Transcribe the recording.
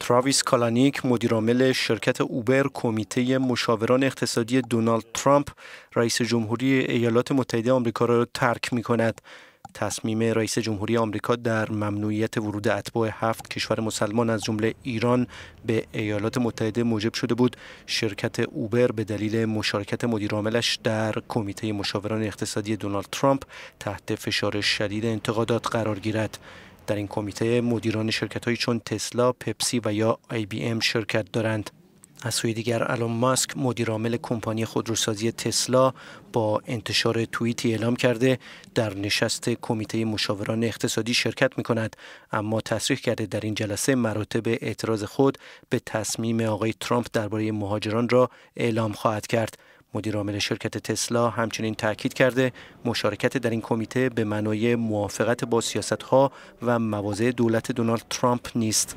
تراویس کالانیک مدیرعامل شرکت اوبر کمیته مشاوران اقتصادی دونالد ترامپ رئیس جمهوری ایالات متحده آمریکا را ترک می کند. تصمیم رئیس جمهوری آمریکا در ممنوعیت ورود اتباع هفت کشور مسلمان از جمله ایران به ایالات متحده موجب شده بود شرکت اوبر به دلیل مشارکت مدیرعاملش در کمیته مشاوران اقتصادی دونالد ترامپ تحت فشار شدید انتقادات قرار گیرد در این کمیته مدیران شرکت چون تسلا، پپسی و یا آی بی ام شرکت دارند. از سوی دیگر الان ماسک مدیر عامل کمپانی خودروسازی تسلا با انتشار توییتی اعلام کرده در نشست کمیته مشاوران اقتصادی شرکت می کند اما تصریح کرده در این جلسه مراتب اعتراض خود به تصمیم آقای ترامپ درباره مهاجران را اعلام خواهد کرد مدیرعامل شرکت تسلا همچنین تاکید کرده مشارکت در این کمیته به معنای موافقت با سیاست ها و مواضع دولت دونالد ترامپ نیست.